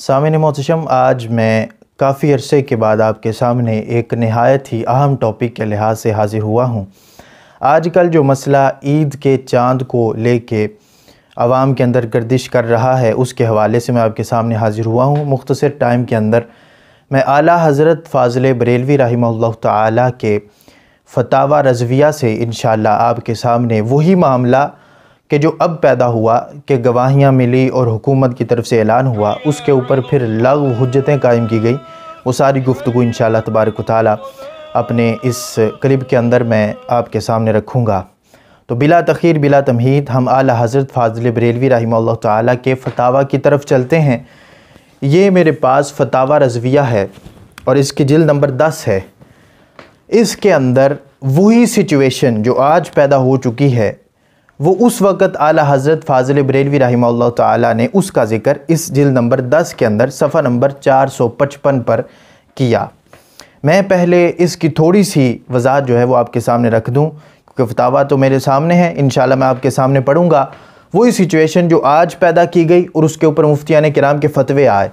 सामिन मोतम आज मैं काफ़ी अरसे के बाद आपके सामने एक नहायत ही अहम टॉपिक के लिहाज से हाजिर हुआ हूँ आजकल जो मसला ईद के चांद को लेके आवाम के अंदर गर्दिश कर रहा है उसके हवाले से मैं आपके सामने हाज़िर हुआ हूँ मुख्तर टाइम के अंदर मैं आला हज़रत फ़ाजिल बरेलवी रही ताली के फतावा रजविया से इन आपके सामने वही मामला कि जो अब पैदा हुआ कि गवाहियाँ मिली और हुकूमत की तरफ से ऐलान हुआ उसके ऊपर फिर लग हजतें कायम की गई वो सारी गुफ्तु इन शाला तबारक ताली अपने इस क्लिप के अंदर मैं आपके सामने रखूँगा तो बिला तखीर बिला तमहीद हम आला हज़रत फाजिल बरेलवी रही ततावा की तरफ चलते हैं ये मेरे पास फतावा रजविया है और इसकी जिल नंबर दस है इसके अंदर वही सिचुएशन जो आज पैदा हो चुकी है वो उस वक़्त आला हज़रत फाजिल बरेलवी रही ताला ने उसका ज़िक्र इस जिल नंबर दस के अंदर सफ़ा नंबर चार सौ पचपन पर किया मैं पहले इसकी थोड़ी सी वजाहत जो है वो आपके सामने रख दूँ क्योंकि फतावा तो मेरे सामने है इन मैं आपके सामने पढ़ूँगा वही सिचुएशन जो आज पैदा की गई और उसके ऊपर मुफ्तियान कराम के फतवे आए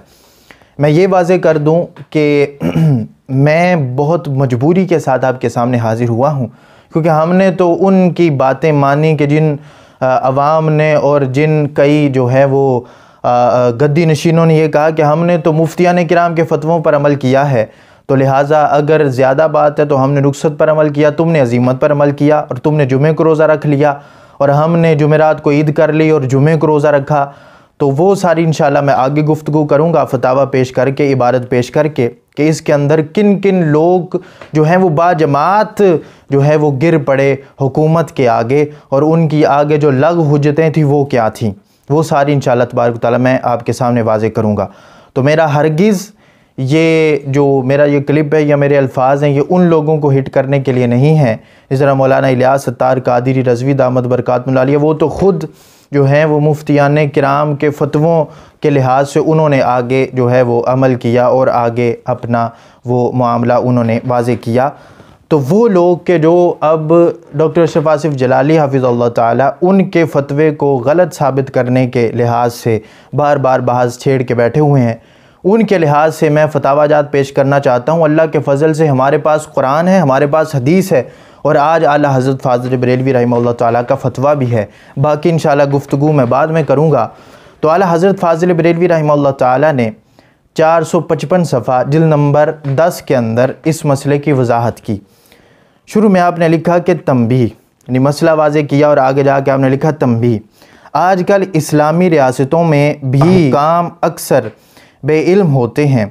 मैं ये वाज़ कर दूँ कि मैं बहुत मजबूरी के साथ आपके सामने हाज़िर हुआ हूँ क्योंकि हमने तो उनकी बातें मानी कि जिन आवाम ने और जिन कई जो है वो गद्दी नशीनों ने यह कहा कि हमने तो मुफ्तियान कराम के फतवों पर अमल किया है तो लिहाजा अगर ज़्यादा बात है तो हमने रुखसत पर अमल किया तुमने अजीमत पर अमल किया और तुमने जुमे को रोज़ा रख लिया और हमने जुमेरात को ईद कर ली और जुमे को रोज़ा रखा तो वो सारी इन मैं आगे गुफ्तु करूँगा फतावा पेश करके इबारत पेश करके कि इसके अंदर किन किन लोग जो हैं वो बाजमात जो है वो गिर पड़े हुकूमत के आगे और उनकी आगे जो लग हजतें थी वो क्या थी वो सारी इन तबारक ताली मैं आपके सामने वाजे करूँगा तो मेरा हरगिज़ ये जो मेरा ये क्लिप है या मेरे अल्फाज हैं ये उन लोगों को हिट करने के लिए नहीं है इस तरह मौलाना इलियास सत्तार कादिरी रजवी दामद बरकत मिला वो तो ख़ुद जो हैं वो मुफ्तियान कराम के फतवों के लिहाज से उन्होंने आगे जो है वो अमल किया और आगे अपना वो मामला उन्होंने वाज किया तो वो लोग के जो अब डॉक्टर शफ आसफ़ जलाली हाफिज़ल्ला ताली उनके फतवे को गलत साबित करने के लिहाज से बार बार बहस छेड़ के बैठे हुए हैं उनके लिहाज से मैं फतावाजात पेश करना चाहता हूँ अल्लाह के फ़ज़ल से हमारे पास कुरान है हमारे पास हदीस है और आज आला हज़रत फाजर बरेलवी रही ताली का फतवा भी है बाकी इन शाला गुफ्तु मैं बाद में करूँगा तो आला हज़रत फाजिल बरेलवी रही ताली ने चार सौ पचपन सफ़ा जिल नंबर दस के अंदर इस मसले की वजाहत की शुरू में आपने लिखा कि तंबी यानी मसला वाजे किया और आगे जाके आपने लिखा आज कल इस्लामी रियासतों में भी काम अक्सर बेइल्म होते हैं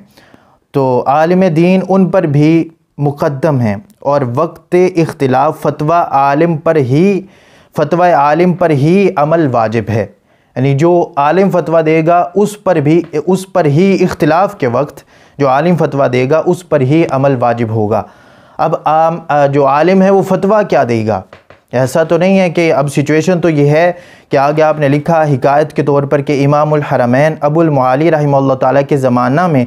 तो आलम दीन उन पर भी मुकदम हैं और वक्त इख्तलाफ़ फतवा आलम पर ही फतवा आलम पर ही अमल वाजिब है यानी जो आलिम फतवा देगा उस पर भी उस पर ही इख्तलाफ़ के वक्त जो आलिम फतवा देगा उस पर ही अमल वाजिब होगा अब आम जो आलिम है वो फतवा क्या देगा ऐसा तो नहीं है कि अब सिचुएशन तो ये है कि आगे आपने लिखा हिकायत के तौर पर कि इमाम हरमैन अबुल मुआली रहमल्ला के ज़माना में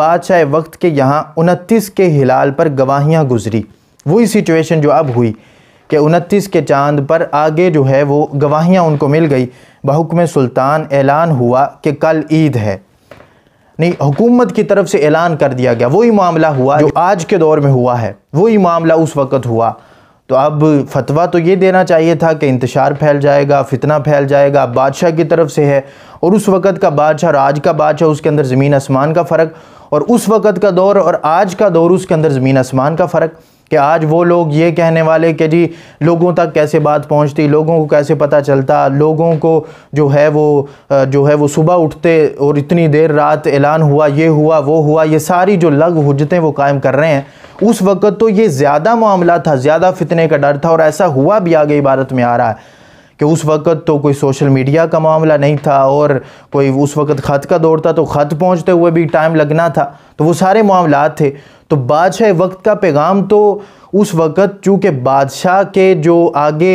बादशाह वक्त के यहाँ उनतीस के हिलाल पर गवाहियाँ गुजरी वही सिचुएशन जो अब हुई कि उनतीस के चांद पर आगे जो है वो गवाहियाँ उनको मिल गई बहुकम सुल्तान ऐलान हुआ कि कल ईद है नहीं हुकूमत की तरफ से ऐलान कर दिया गया वही मामला हुआ जो आज के दौर में हुआ है वही मामला उस वक़्त हुआ तो अब फतवा तो ये देना चाहिए था कि इंतशार फैल जाएगा फितना फैल जाएगा बादशाह की तरफ से है और उस वक़्त का बादशाह और आज का बादशाह उसके अंदर ज़मीन आसमान का फ़र्क और उस वक़्त का दौर और आज का दौर उसके अंदर ज़मीन आसमान का फ़र्क कि आज वो लोग ये कहने वाले कि जी लोगों तक कैसे बात पहुंचती लोगों को कैसे पता चलता लोगों को जो है वो जो है वो सुबह उठते और इतनी देर रात ऐलान हुआ ये हुआ वो हुआ ये सारी जो लग हजतें वो कायम कर रहे हैं उस वक़्त तो ये ज़्यादा मामला था ज़्यादा फितने का डर था और ऐसा हुआ भी आगे इबारत में आ रहा है कि उस वक़्त तो कोई सोशल मीडिया का मामला नहीं था और कोई उस वक़्त ख़त का दौर था तो ख़त पहुँचते हुए भी टाइम लगना था तो वो सारे मामला थे तो बादशाह वक्त का पैगाम तो उस वक़्त चूँकि बादशाह के जो आगे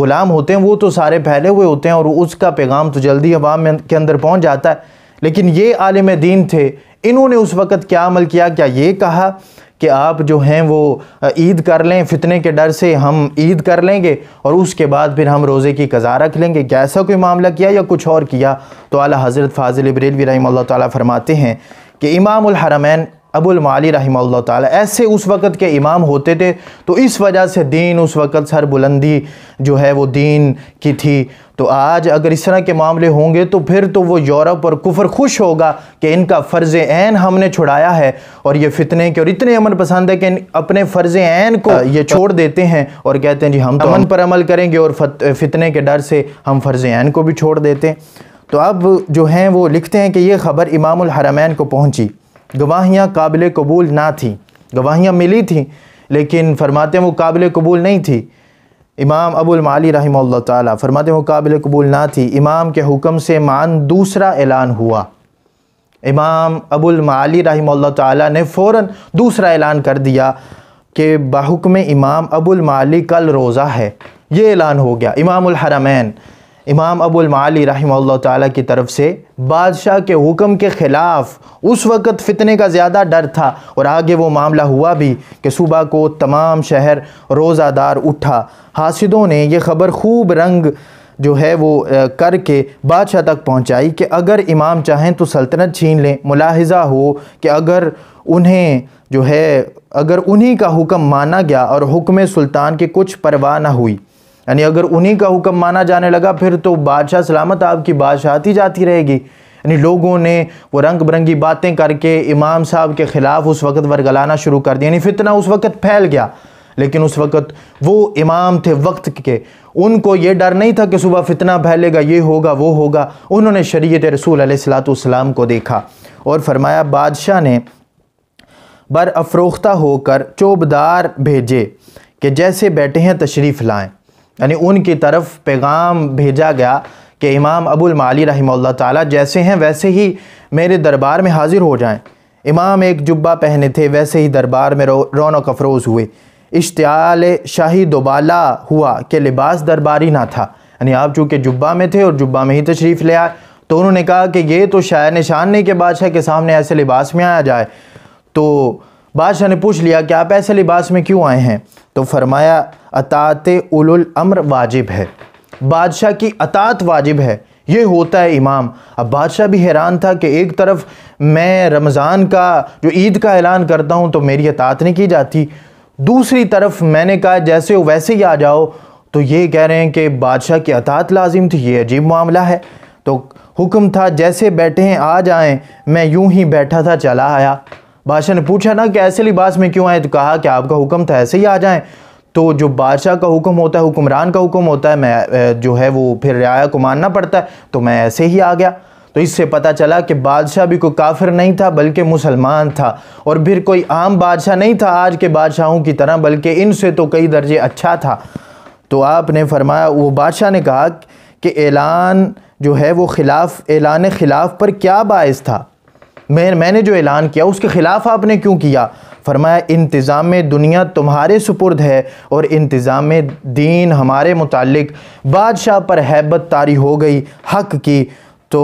ग़ुलाम होते हैं वो तो सारे फैले हुए होते हैं और उसका पैगाम तो जल्दी अवाम के अंदर पहुँच जाता है लेकिन ये आलम दीन थे इन्होंने उस वक़्त क्या अमल किया क्या ये कहा कि आप जो हैं वो ईद कर लें फितने के डर से हम ईद कर लेंगे और उसके बाद फिर हम रोज़े की कज़ा रख लेंगे क्या ऐसा कोई मामला किया या कुछ और किया तो अला हज़रत फाजिल बरेलवी रही तरमाते हैं कि इमाम हरमैन अबुलमाली रही ताली ऐसे उस वक़्त के इमाम होते थे तो इस वजह से दीन उस वक़्त सर बुलंदी जो है वो दीन की थी तो आज अगर इस तरह के मामले होंगे तो फिर तो वो यूरोप और कुफर खुश होगा कि इनका फ़र्ज़ ऐन हमने छुड़ाया है और ये फितने के और इतने अमन पसंद है कि अपने फ़र्ज़ ऐन को हाँ, ये तो छोड़ देते हैं और कहते हैं जी हम तो अमन पर अमल करेंगे और फितने के डर से हम फ़र्ज़ ऐन को भी छोड़ देते तो अब जो हैं वो लिखते हैं कि ये ख़बर इमाम हरमैन को पहुँची गवाहियाँ काबिल कबूल ना थी गवाहियाँ मिली थी लेकिन फरमाते वो काबिल कबूल नहीं थी इमाम माली रही ताली फरमाते काबिल कबूल ना थी इमाम के हुक्म से मान दूसरा ऐलान हुआ इमाम अबुलमाली रही ताली ने फ़ौर दूसरा ऐलान कर दिया कि बाहुक में इमाम अबुलमाली कल रोज़ा है ये ऐलान हो गया इमाम हरमैन इमाम अबुलमाली रही ताली की तरफ से बादशाह के हुक्म के ख़िलाफ़ उस वक़्त फ़ितने का ज़्यादा डर था और आगे वो मामला हुआ भी कि सुबह को तमाम शहर रोज़ादार उठा हासिदों ने यह ख़बर खूब रंग जो है वो करके बादशाह तक पहुँचाई कि अगर इमाम चाहें तो सल्तनत छीन लें मुलाहजा हो कि अगर उन्हें जो है अगर उन्हीं का हुक्म माना गया और हुक्म सुल्तान की कुछ परवाह ना हुई यानी अगर उन्हीं का हुक्म माना जाने लगा फिर तो बादशाह सलामत आपकी आती जाती रहेगी यानी लोगों ने वो रंग बिरंगी बातें करके इमाम साहब के ख़िलाफ़ उस वक्त वरगलाना शुरू कर दिया यानी फितना उस वक्त फैल गया लेकिन उस वक्त वो इमाम थे वक्त के उनको ये डर नहीं था कि सुबह फितना फैलेगा ये होगा वो होगा उन्होंने शरीयत रसूल सलाम को देखा और फरमाया बादशाह ने बर अफरोख्ता होकर चोबदार भेजे कि जैसे बैठे हैं तशरीफ़ लाएँ यानी उनकी तरफ पैगाम भेजा गया कि इमाम अबुल माली रही ताला जैसे हैं वैसे ही मेरे दरबार में हाज़िर हो जाएं इमाम एक जुब्बा पहने थे वैसे ही दरबार में रो, रौनक अफरोज़ हुए इश्तियाल शाही दोबाला हुआ कि लिबास दरबारी ना था यानी आप चूँकि जुब्बा में थे और जुब्बा में ही तशरीफ़ ले आए तो उन्होंने कहा कि ये तो शायर निशान के बादशाह के सामने ऐसे लिबास में आया जाए तो बादशाह ने पूछ लिया कि आप ऐसे लिबास में क्यों आए हैं तो फरमाया अतात उलुल अम्र वाजिब है बादशाह की अतात वाजिब है ये होता है इमाम अब बादशाह भी हैरान था कि एक तरफ मैं रमज़ान का जो ईद का ऐलान करता हूँ तो मेरी अतात नहीं की जाती दूसरी तरफ मैंने कहा जैसे हो वैसे ही आ जाओ तो ये कह रहे हैं कि बादशाह की अतात लाजिम थी ये अजीब मामला है तो हुक्म था जैसे बैठे हैं आ जाएं मैं यूं ही बैठा था चला आया बादशाह ने पूछा ना कि ऐसे लिबास में क्यों आए तो कहा कि आपका हुक्म था ऐसे ही आ जाएं तो जो बादशाह का हुक्म होता है हुक्मरान का हुक्म होता है मैं जो है वो फिर रियाया को मानना पड़ता है तो मैं ऐसे ही आ गया तो इससे पता चला कि बादशाह भी कोई काफिर नहीं था बल्कि मुसलमान था और फिर कोई आम बादशाह नहीं था आज के बादशाहों की तरह बल्कि इनसे तो कई दर्जे अच्छा था तो आपने फरमाया वो बादशाह ने कहा कि ऐलान जो है वो खिलाफ ऐलान खिलाफ पर क्या बायस था मैं मैंने जो ऐलान किया उसके ख़िलाफ़ आपने क्यों किया फरमाया इंतज़ाम दुनिया तुम्हारे सुपुर्द है और इंतज़ाम दीन हमारे मुतलक बादशाह पर हैबत तारी हो गई हक की तो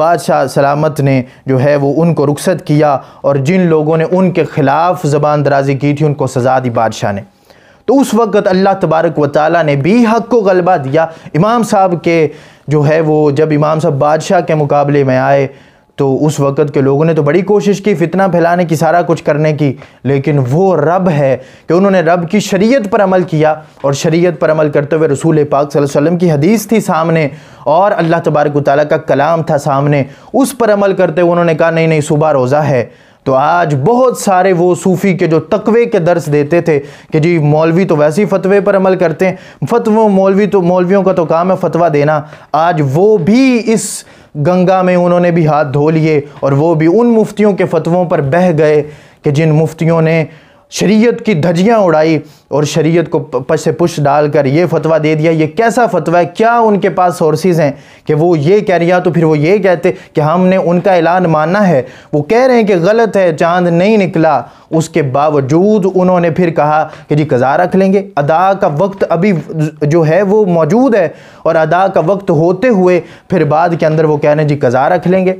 बादशाह सलामत ने जो है वो उनको रुखसत किया और जिन लोगों ने उनके ख़िलाफ़ ज़बान दराजी की थी उनको सज़ा दी बादशाह ने तो उस वक़्त अल्लाह तबारक व ताली ने भी हक़ को गलबा दिया इमाम साहब के जो है वो जब इमाम साहब बादशाह के मुकाबले में आए तो उस वक़्त के लोगों ने तो बड़ी कोशिश की फितना फैलाने की सारा कुछ करने की लेकिन वो रब है कि उन्होंने रब की शरीयत पर अमल किया और शरीयत पर अमल करते हुए रसूल पाक वसल्लम की हदीस थी सामने और अल्लाह तबारक ताली का कलाम था सामने उस पर अमल करते हुए उन्होंने कहा नहीं नहीं सुबह रोज़ा है तो आज बहुत सारे वो सूफ़ी के जो तकवे के दर्स देते थे कि जी मौलवी तो वैसे ही फतवे पर अमल करते हैं फतवों मौलवी तो मौलवियों का तो काम है फतवा देना आज वो भी इस गंगा में उन्होंने भी हाथ धो लिए और वो भी उन मुफ्तियों के फतवों पर बह गए कि जिन मुफ्तियों ने शरीयत की धजियां उड़ाई और शरीयत को पश से पुश डालकर ये फतवा दे दिया ये कैसा फतवा है क्या उनके पास सोर्सेज हैं कि वो ये कह रही तो फिर वो ये कहते कि हमने उनका ऐलान माना है वो कह रहे हैं कि गलत है चांद नहीं निकला उसके बावजूद उन्होंने फिर कहा कि जी कज़ा रख लेंगे अदा का वक्त अभी जो है वो मौजूद है और अदा का वक्त होते हुए फिर बाद के अंदर वो कह रहे हैं जी कज़ा रख लेंगे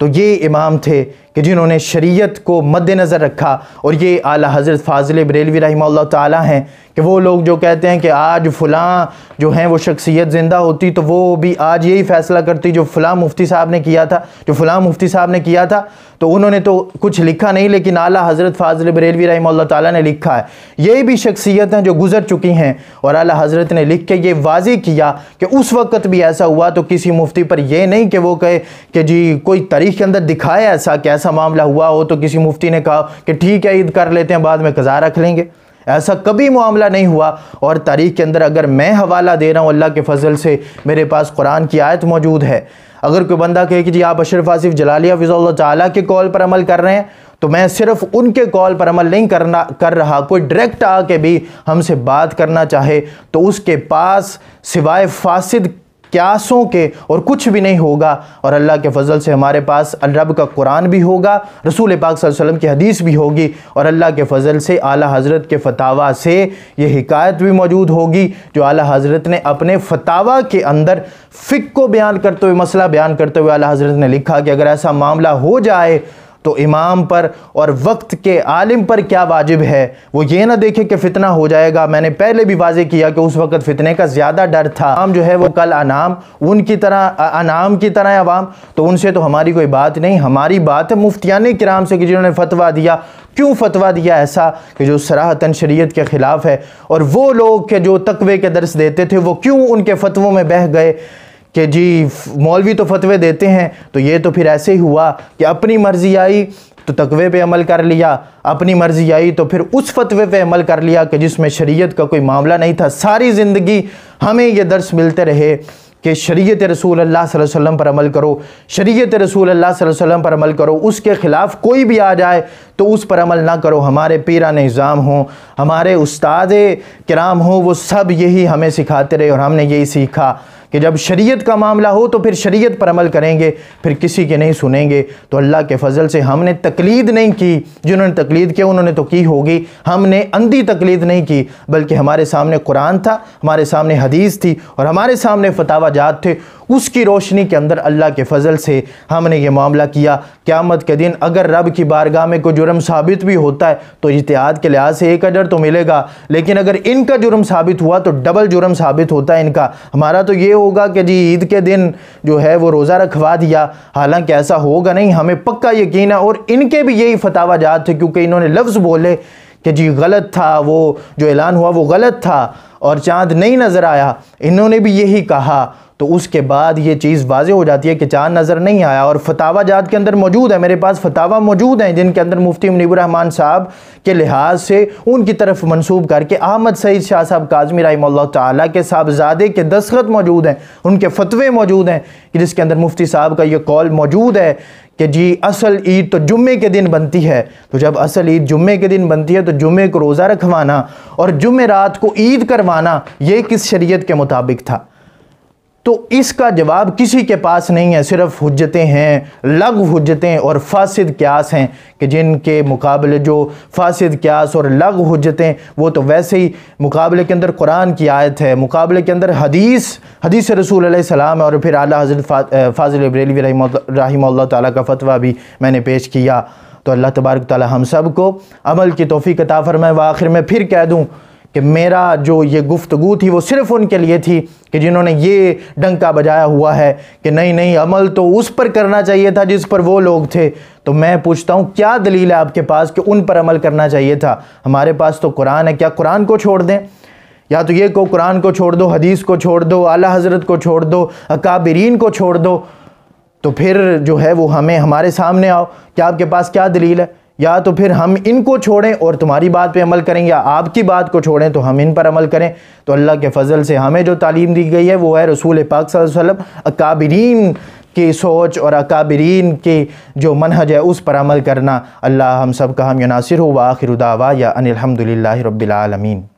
तो ये इमाम थे कि जिन्होंने शरीयत को मद्देनज़र रखा और ये आला हज़रत फाजिल बरेलवी रही ताला हैं कि वो लोग जो कहते हैं कि आज फ़लाँ जो हैं वो शख्सियत ज़िंदा होती तो वो भी आज यही फ़ैसला करती जो फ़लाँ मुफ्ती साहब ने किया था जो फ़लाँ मुफ्ती साहब ने किया था तो उन्होंने तो कुछ लिखा नहीं लेकिन आला हज़रत फाजिल बरेलवी रही ताली ने लिखा है यही भी शख्सियत हैं जो गुज़र चुकी हैं और आला हज़रत ने लिख के ये वाजे किया कि उस वक़्त भी ऐसा हुआ तो किसी मुफ्ती पर यह नहीं कि वो कहे कि जी कोई तारीख के अंदर दिखाए ऐसा कैसा ऐसा मामला हुआ हो तो किसी मुफ्ती ने कहा कि ठीक है ईद कर लेते हैं बाद में कज़ा रख लेंगे ऐसा कभी मामला नहीं हुआ और तारीख के अंदर अगर मैं हवाला दे रहा हूँ अल्लाह के फजल से मेरे पास कुरान की आयत मौजूद है अगर कोई बंदा कहे कि जी आप अशरफ आसिफ जलालिया फ़िज़ल्ला तला के कॉल पर अमल कर रहे हैं तो मैं सिर्फ उनके कॉल पर अमल नहीं करना कर रहा कोई डायरेक्ट आके भी हमसे बात करना चाहे तो उसके पास सिवाय फासिद क्यासों के और कुछ भी नहीं होगा और अल्लाह के फजल से हमारे पास अलरब का कुरान भी होगा रसूल पाक वसल्लम की हदीस भी होगी और अल्लाह के फजल से आला हज़रत के फतावा से ये हिकायत भी मौजूद होगी जो आला हज़रत ने अपने फतावा के अंदर फ़िक को बयान करते हुए मसला बयान करते हुए आला हज़रत ने लिखा कि अगर ऐसा मामला हो जाए तो इमाम पर और वक्त के आलिम पर क्या वाजिब है वो ये ना देखे कि फ़ितना हो जाएगा मैंने पहले भी वाजे किया कि उस वक़्त फ़ितने का ज़्यादा डर था आम जो है वो कल अनाम उनकी तरह अनाम की तरह आवाम तो उनसे तो हमारी कोई बात नहीं हमारी बात है मुफ्तियान कराम से कि जिन्होंने फतवा दिया क्यों फतवा दिया ऐसा कि जो सराहतन शरीयत के ख़िलाफ़ है और वो लोग के जो तकवे के दर्श देते थे वो क्यों उनके फतवों में बह गए कि जी मौलवी तो फतवे देते हैं तो ये तो फिर ऐसे ही हुआ कि अपनी मर्ज़ी आई तो तकवे पे अमल कर लिया अपनी मर्ज़ी आई तो फिर उस फतवे पे अमल कर लिया कि जिसमें शरीयत का कोई मामला नहीं था सारी ज़िंदगी हमें ये दर्स मिलते रहे कि शरीयत रसूल अल्लाह वसल्लम पर अमल करो शरीयत रसूल अल्लाह वसल्लम पर अमल करो उसके ख़िलाफ़ कोई भी आ जाए तो उस पर अमल ना करो हमारे पीरा निज़ाम हों हमारे उस्ताद कराम हों वो सब यही हमें सिखाते रहे और हमने यही सीखा कि जब शरीयत का मामला हो तो फिर शरीयत पर अमल करेंगे फिर किसी के नहीं सुनेंगे तो अल्लाह के फजल से हमने तकलीद नहीं की जिन्होंने तकलीद किया उन्होंने तो की होगी हमने अंधी तकलीद नहीं की बल्कि हमारे सामने कुरान था हमारे सामने हदीस थी और हमारे सामने फतावा जात थे उसकी रोशनी के अंदर अल्लाह के फजल से हमने ये मामला किया क़्यामत के दिन अगर रब की बारगाह में कोई जुर्म साबित भी होता है तो इतिहाद के लिहाज से एक अजर तो मिलेगा लेकिन अगर इनका जुर्म साबित हुआ तो डबल जुर्म साबित होता है इनका हमारा तो ये होगा कि जी ईद के दिन जो है वो रोज़ा रखवा दिया हालांकि ऐसा होगा नहीं हमें पक्का यकीन है और इनके भी यही फतावाजात थे क्योंकि इन्होंने लफ्ज़ बोले कि जी गलत था वो जो ऐलान हुआ वो गलत था और चाँद नहीं नज़र आया इन्होंने भी यही कहा तो उसके बाद ये चीज़ वाज हो जाती है कि चाँद नज़र नहीं आया और फतावा जात के अंदर मौजूद है मेरे पास फतावा मौजूद हैं जिनके अंदर मुफ्ती मुनीबरहमान साहब के लिहाज से उनकी तरफ मनसूब करके अहमद सईद शाह साहब काजमी रही तहबजादे के के दस्खत मौजूद हैं उनके फतवे मौजूद हैं कि जिसके अंदर मुफ्ती साहब का ये कॉल मौजूद है कि जी असल ईद तो जुम्मे के दिन बनती है तो जब असल ईद जुम्मे के दिन बनती है तो जुम्मे को रोज़ा रखवाना और जुम्मे रात को ईद करवाना ये किस शरीयत के मुताबिक था तो इसका जवाब किसी के पास नहीं है सिर्फ हजतें हैं लघु हजतें और फासिद क्यास हैं कि जिनके मुकाबले जो फासिद क्यास और लघु हजतें वो तो वैसे ही मुकाबले के अंदर कुरान की आयत है मुकाबले के अंदर हदीस हदीस रसूल सलाम और फिर आला हजरत फाजिल बरेलवी रही तला का फतवा भी मैंने पेश किया तो अल्लाह तबारक ताली हम सब को अमल की तोफ़ी कता फ़रमाए व आखिर में फिर कह दूँ कि मेरा जो ये गुफ्तगु थी वो सिर्फ़ उनके लिए थी कि जिन्होंने ये डंका बजाया हुआ है कि नहीं नहीं अमल तो उस पर करना चाहिए था जिस पर वो लोग थे तो मैं पूछता हूँ क्या दलील है आपके पास कि उन पर अमल करना चाहिए था हमारे पास तो कुरान है क्या कुरान को छोड़ दें या तो ये को कुरान को छोड़ दो हदीस को छोड़ दो आला हज़रत को छोड़ दो अकाबरीन को छोड़ दो तो फिर जो है वो हमें हमारे सामने आओ कि आपके पास क्या दलील है या तो फिर हम इनको छोड़ें और तुम्हारी बात पे अमल करें या आपकी बात को छोड़ें तो हम इन पर अमल करें तो अल्लाह के फजल से हमें जो तालीम दी गई है वो है रसूल पाक वसम अकाबरीन की सोच और अकाबरीन की जो मनहज है उस पर अमल करना अल्लाह हम सब का हम यनासर हो वाखिर उदावा या अनिलहमदिल्ला रबालमीन